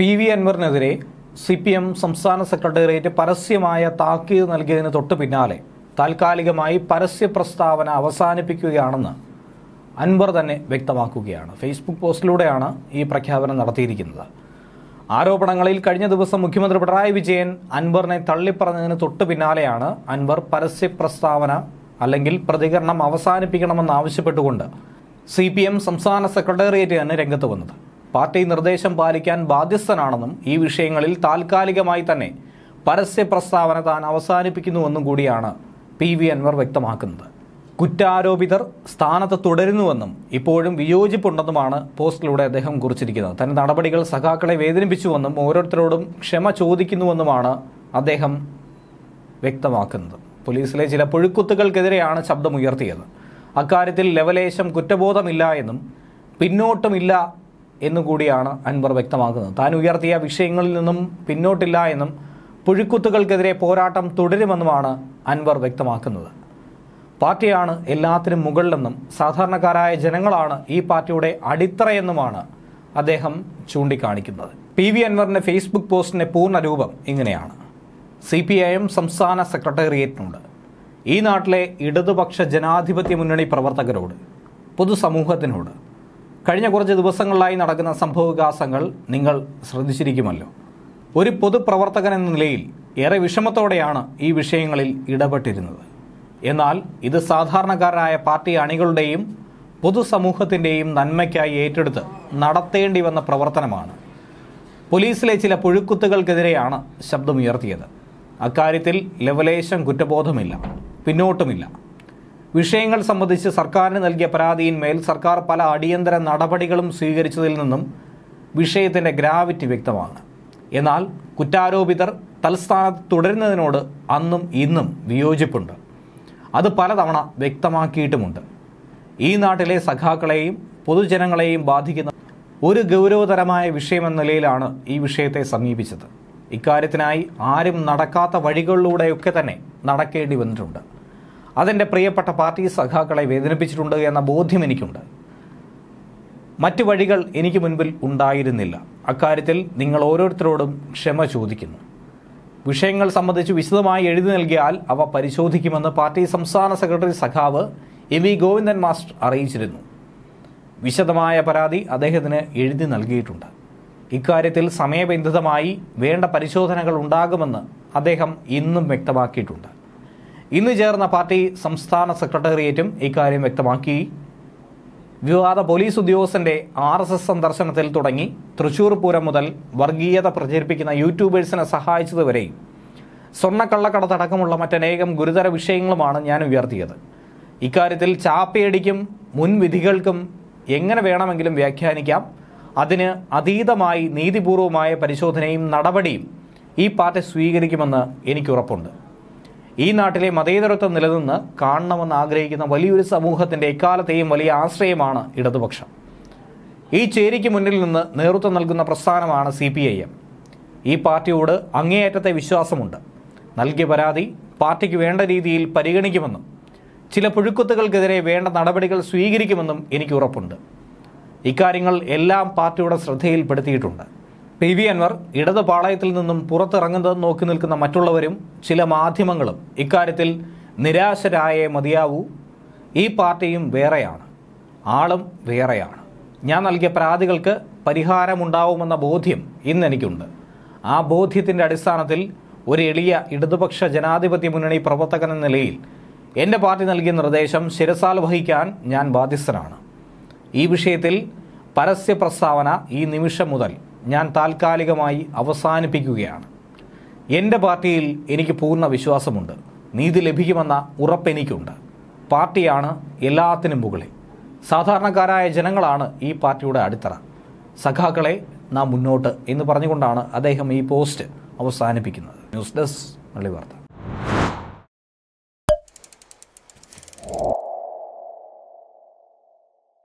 P V അൻവറിനെതിരെ C P M സംസ്ഥാന secretariat പരസ്യമായ താക്കീത് നൽകിയതിന് തൊട്ടു പിന്നാലെ താൽക്കാലികമായി പരസ്യ പ്രസ്താവന അവസാനിപ്പിക്കുകയാണെന്ന് അൻവർ തന്നെ വ്യക്തമാക്കുകയാണ് ഫേസ്ബുക്ക് പോസ്റ്റിലൂടെയാണ് ഈ പ്രഖ്യാപനം നടത്തിയിരിക്കുന്നത് ആരോപണങ്ങളിൽ കഴിഞ്ഞ ദിവസം മുഖ്യമന്ത്രി പിണറായി വിജയൻ അൻവറിനെ തള്ളിപ്പറഞ്ഞതിന് തൊട്ടു പിന്നാലെയാണ് അൻവർ പരസ്യ പ്രസ്താവന അല്ലെങ്കിൽ പ്രതികരണം അവസാനിപ്പിക്കണമെന്ന് ആവശ്യപ്പെട്ടുകൊണ്ട് സി പി എം സംസ്ഥാന സെക്രട്ടേറിയറ്റ് തന്നെ രംഗത്ത് വന്നത് പാർട്ടി നിർദ്ദേശം പാലിക്കാൻ ബാധ്യസ്ഥനാണെന്നും ഈ വിഷയങ്ങളിൽ താൽക്കാലികമായി തന്നെ പരസ്യ പ്രസ്താവന താൻ അവസാനിപ്പിക്കുന്നുവെന്നും കൂടിയാണ് പി വി അൻവർ വ്യക്തമാക്കുന്നത് കുറ്റാരോപിതർ സ്ഥാനത്ത് തുടരുന്നുവെന്നും ഇപ്പോഴും വിയോജിപ്പുണ്ടെന്നുമാണ് പോസ്റ്റിലൂടെ അദ്ദേഹം കുറിച്ചിരിക്കുന്നത് തന്റെ നടപടികൾ സഖാക്കളെ വേദനിപ്പിച്ചുവെന്നും ഓരോരുത്തരോടും ക്ഷമ ചോദിക്കുന്നുവെന്നുമാണ് അദ്ദേഹം വ്യക്തമാക്കുന്നത് പോലീസിലെ ചില പുഴുക്കുത്തുകൾക്കെതിരെയാണ് ശബ്ദമുയർത്തിയത് അക്കാര്യത്തിൽ ലവലേശം കുറ്റബോധമില്ല എന്നും പിന്നോട്ടുമില്ല എന്നുകൂടിയാണ് അൻവർ വ്യക്തമാക്കുന്നത് താൻ ഉയർത്തിയ വിഷയങ്ങളിൽ നിന്നും പിന്നോട്ടില്ല എന്നും പുഴുക്കുത്തുകൾക്കെതിരെ പോരാട്ടം തുടരുമെന്നുമാണ് അൻവർ വ്യക്തമാക്കുന്നത് പാർട്ടിയാണ് എല്ലാത്തിനും മുകളിലെന്നും സാധാരണക്കാരായ ജനങ്ങളാണ് ഈ പാർട്ടിയുടെ അടിത്തറയെന്നുമാണ് അദ്ദേഹം ചൂണ്ടിക്കാണിക്കുന്നത് പി വി അൻവറിൻ്റെ ഫേസ്ബുക്ക് പോസ്റ്റിൻ്റെ പൂർണ്ണരൂപം ഇങ്ങനെയാണ് സി പി ഐ എം സംസ്ഥാന സെക്രട്ടേറിയറ്റിനുണ്ട് ഈ നാട്ടിലെ ഇടതുപക്ഷ ജനാധിപത്യ മുന്നണി പ്രവർത്തകരോട് പൊതുസമൂഹത്തിനോട് കഴിഞ്ഞ കുറച്ച് ദിവസങ്ങളിലായി നടക്കുന്ന സംഭവവികാസങ്ങൾ നിങ്ങൾ ശ്രദ്ധിച്ചിരിക്കുമല്ലോ ഒരു പൊതുപ്രവർത്തകൻ എന്ന നിലയിൽ ഏറെ വിഷമത്തോടെയാണ് ഈ വിഷയങ്ങളിൽ ഇടപെട്ടിരുന്നത് എന്നാൽ ഇത് സാധാരണക്കാരായ പാർട്ടി അണികളുടെയും പൊതുസമൂഹത്തിൻ്റെയും നന്മയ്ക്കായി ഏറ്റെടുത്ത് നടത്തേണ്ടി വന്ന പ്രവർത്തനമാണ് പോലീസിലെ ചില പുഴുക്കുത്തുകൾക്കെതിരെയാണ് ശബ്ദമുയർത്തിയത് അക്കാര്യത്തിൽ ലവലേശം കുറ്റബോധമില്ല പിന്നോട്ടുമില്ല വിഷയങ്ങൾ സംബന്ധിച്ച് സർക്കാരിന് നൽകിയ പരാതിയിന്മേൽ സർക്കാർ പല അടിയന്തര നടപടികളും സ്വീകരിച്ചതിൽ നിന്നും വിഷയത്തിൻ്റെ ഗ്രാവിറ്റി വ്യക്തമാണ് എന്നാൽ കുറ്റാരോപിതർ തൽസ്ഥാനത്ത് തുടരുന്നതിനോട് അന്നും ഇന്നും വിയോജിപ്പുണ്ട് അത് പലതവണ വ്യക്തമാക്കിയിട്ടുമുണ്ട് ഈ നാട്ടിലെ സഖാക്കളെയും പൊതുജനങ്ങളെയും ബാധിക്കുന്ന ഒരു ഗൗരവതരമായ വിഷയമെന്ന നിലയിലാണ് ഈ വിഷയത്തെ സമീപിച്ചത് ഇക്കാര്യത്തിനായി ആരും നടക്കാത്ത വഴികളിലൂടെയൊക്കെ തന്നെ നടക്കേണ്ടി വന്നിട്ടുണ്ട് അതെൻ്റെ പ്രിയപ്പെട്ട പാർട്ടി സഖാക്കളെ വേദനിപ്പിച്ചിട്ടുണ്ട് എന്ന ബോധ്യം എനിക്കുണ്ട് മറ്റു വഴികൾ എനിക്ക് മുൻപിൽ ഉണ്ടായിരുന്നില്ല അക്കാര്യത്തിൽ നിങ്ങൾ ഓരോരുത്തരോടും ക്ഷമ ചോദിക്കുന്നു വിഷയങ്ങൾ സംബന്ധിച്ച് വിശദമായി എഴുതി നൽകിയാൽ അവ പരിശോധിക്കുമെന്ന് പാർട്ടി സംസ്ഥാന സെക്രട്ടറി സഖാവ് എം വി ഗോവിന്ദൻ മാസ്റ്റർ അറിയിച്ചിരുന്നു വിശദമായ പരാതി അദ്ദേഹത്തിന് എഴുതി നൽകിയിട്ടുണ്ട് ഇക്കാര്യത്തിൽ സമയബന്ധിതമായി വേണ്ട പരിശോധനകൾ ഉണ്ടാകുമെന്ന് അദ്ദേഹം ഇന്നും വ്യക്തമാക്കിയിട്ടുണ്ട് ഇന്ന് ചേർന്ന പാർട്ടി സംസ്ഥാന സെക്രട്ടേറിയറ്റും ഇക്കാര്യം വ്യക്തമാക്കി വിവാദ പോലീസ് ഉദ്യോഗസ്ഥന്റെ ആർ എസ് എസ് സന്ദർശനത്തിൽ തുടങ്ങി തൃശൂർ പൂരം മുതൽ വർഗീയത പ്രചരിപ്പിക്കുന്ന യൂട്യൂബേഴ്സിനെ സഹായിച്ചതുവരെ സ്വർണ്ണക്കള്ളക്കടത്തടക്കമുള്ള മറ്റനേകം ഗുരുതര വിഷയങ്ങളുമാണ് ഞാൻ ഉയർത്തിയത് ഇക്കാര്യത്തിൽ ചാപ്പയടിക്കും മുൻവിധികൾക്കും എങ്ങനെ വേണമെങ്കിലും വ്യാഖ്യാനിക്കാം അതിന് അതീതമായി നീതിപൂർവമായ പരിശോധനയും നടപടിയും ഈ പാർട്ടി സ്വീകരിക്കുമെന്ന് എനിക്കുറപ്പുണ്ട് ഈ നാട്ടിലെ മതേതരത്വം നിലനിന്ന് കാണണമെന്ന് ആഗ്രഹിക്കുന്ന വലിയൊരു സമൂഹത്തിന്റെ എക്കാലത്തെയും വലിയ ആശ്രയമാണ് ഇടതുപക്ഷം ഈ ചേരിക്ക് മുന്നിൽ നിന്ന് നേതൃത്വം നൽകുന്ന പ്രസ്ഥാനമാണ് സി പി ഐ എം ഈ പാർട്ടിയോട് അങ്ങേയറ്റത്തെ വിശ്വാസമുണ്ട് നൽകിയ പരാതി പാർട്ടിക്ക് വേണ്ട രീതിയിൽ പരിഗണിക്കുമെന്നും ചില പുഴുക്കുത്തുകൾക്കെതിരെ വേണ്ട നടപടികൾ സ്വീകരിക്കുമെന്നും എനിക്ക് ഉറപ്പുണ്ട് ഇക്കാര്യങ്ങൾ എല്ലാം പാർട്ടിയുടെ ശ്രദ്ധയിൽപ്പെടുത്തിയിട്ടുണ്ട് പി വി അൻവർ ഇടത് പാളയത്തിൽ നിന്നും പുറത്തിറങ്ങുന്നത് നോക്കി നിൽക്കുന്ന മറ്റുള്ളവരും ചില മാധ്യമങ്ങളും ഇക്കാര്യത്തിൽ നിരാശരായേ മതിയാവൂ ഈ പാർട്ടിയും വേറെയാണ് ആളും വേറെയാണ് ഞാൻ നൽകിയ പരാതികൾക്ക് പരിഹാരമുണ്ടാവുമെന്ന ബോധ്യം ഇന്നെനിക്കുണ്ട് ആ ബോധ്യത്തിൻ്റെ അടിസ്ഥാനത്തിൽ ഒരു എളിയ ഇടതുപക്ഷ ജനാധിപത്യ മുന്നണി പ്രവർത്തകൻ എന്ന നിലയിൽ എൻ്റെ പാർട്ടി നൽകിയ നിർദ്ദേശം ശിരസാൽ വഹിക്കാൻ ഞാൻ ബാധ്യസ്ഥനാണ് ഈ വിഷയത്തിൽ പരസ്യ പ്രസ്താവന ഈ നിമിഷം മുതൽ ഞാൻ താൽക്കാലികമായി അവസാനിപ്പിക്കുകയാണ് എൻ്റെ പാർട്ടിയിൽ എനിക്ക് പൂർണ്ണ വിശ്വാസമുണ്ട് നീതി ലഭിക്കുമെന്ന ഉറപ്പെനിക്കുണ്ട് പാർട്ടിയാണ് എല്ലാത്തിനും മുകളിൽ സാധാരണക്കാരായ ജനങ്ങളാണ് ഈ പാർട്ടിയുടെ അടിത്തറ സഖാക്കളെ നാം മുന്നോട്ട് എന്ന് പറഞ്ഞുകൊണ്ടാണ് അദ്ദേഹം ഈ പോസ്റ്റ് അവസാനിപ്പിക്കുന്നത് ന്യൂസ് ഡെസ്ക് മള്ളി വാർത്ത